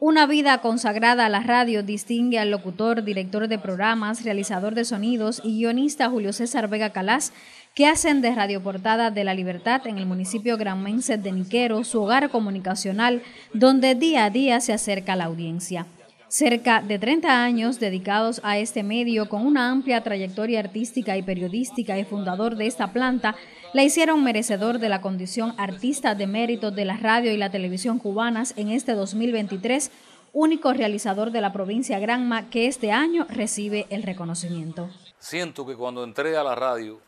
Una vida consagrada a la radio distingue al locutor, director de programas, realizador de sonidos y guionista Julio César Vega Calás, que hacen de Radio Portada de la Libertad en el municipio granmense de Niquero su hogar comunicacional, donde día a día se acerca la audiencia cerca de 30 años dedicados a este medio con una amplia trayectoria artística y periodística y fundador de esta planta, la hicieron merecedor de la condición artista de mérito de la radio y la televisión cubanas en este 2023, único realizador de la provincia Granma que este año recibe el reconocimiento. Siento que cuando entré a la radio,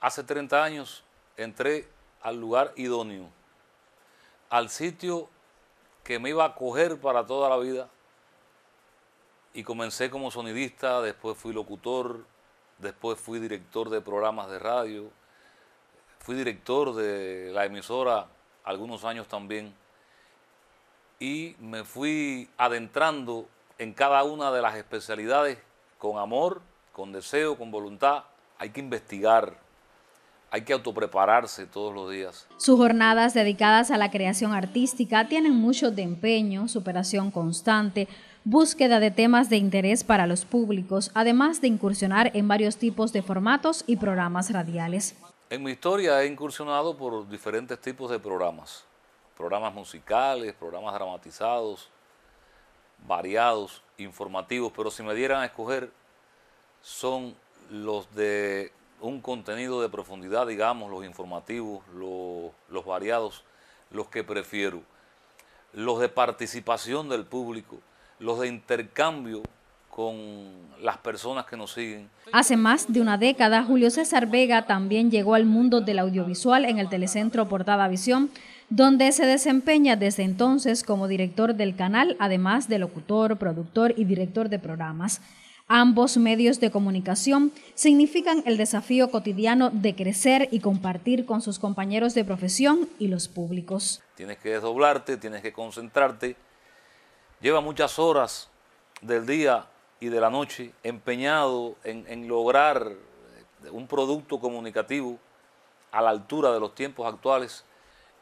hace 30 años, entré al lugar idóneo, al sitio que me iba a coger para toda la vida y comencé como sonidista, después fui locutor, después fui director de programas de radio, fui director de la emisora algunos años también. Y me fui adentrando en cada una de las especialidades con amor, con deseo, con voluntad. Hay que investigar, hay que autoprepararse todos los días. Sus jornadas dedicadas a la creación artística tienen mucho de empeño, superación constante, búsqueda de temas de interés para los públicos, además de incursionar en varios tipos de formatos y programas radiales. En mi historia he incursionado por diferentes tipos de programas, programas musicales, programas dramatizados, variados, informativos, pero si me dieran a escoger son los de un contenido de profundidad, digamos, los informativos, los, variados, los que prefiero, los de participación del público, los de intercambio con las personas que nos siguen. Hace más de una década, Julio César Vega también llegó al mundo del audiovisual en el telecentro Portada Visión, donde se desempeña desde entonces como director del canal, además de locutor, productor y director de programas. Ambos medios de comunicación significan el desafío cotidiano de crecer y compartir con sus compañeros de profesión y los públicos. Tienes que desdoblarte, tienes que concentrarte. Lleva muchas horas del día y de la noche empeñado en, lograr eh, un producto comunicativo a la altura de los tiempos actuales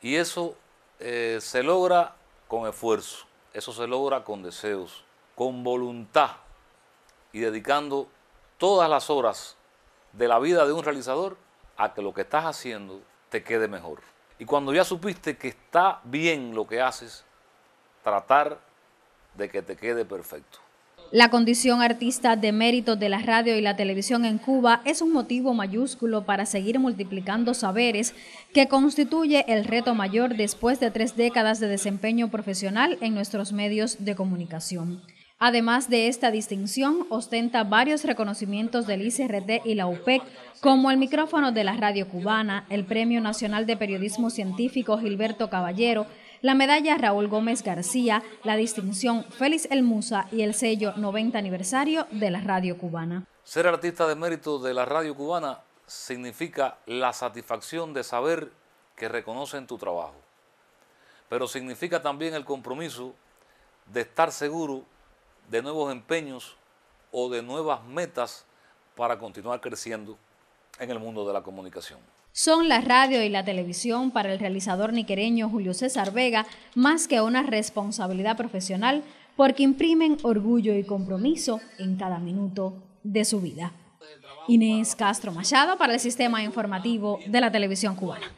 y eso eh, se logra con esfuerzo, eso se logra con deseos, con voluntad y dedicando todas las horas de la vida de un realizador a que lo que estás haciendo te quede mejor. Y cuando ya supiste que está bien lo que haces, tratar de que te quede perfecto. La condición artista de mérito de la radio y la televisión en Cuba es un motivo mayúsculo para seguir multiplicando saberes que constituye el reto mayor después de tres décadas de desempeño profesional en nuestros medios de comunicación. Además de esta distinción, ostenta varios reconocimientos del ICRT y la UPEC, como el micrófono de la radio cubana, el Premio Nacional de Periodismo Científico Gilberto Caballero, la medalla Raúl Gómez García, la distinción Félix El Musa y el sello 90 aniversario de la radio cubana. Ser artista de mérito de la radio cubana significa la satisfacción de saber que reconocen tu trabajo, pero significa también el compromiso de estar seguro de nuevos empeños o de nuevas metas para continuar creciendo en el mundo de la comunicación. Son la radio y la televisión para el realizador niquereño Julio César Vega más que una responsabilidad profesional porque imprimen orgullo y compromiso en cada minuto de su vida. Inés Castro Machado para el Sistema Informativo de la Televisión Cubana.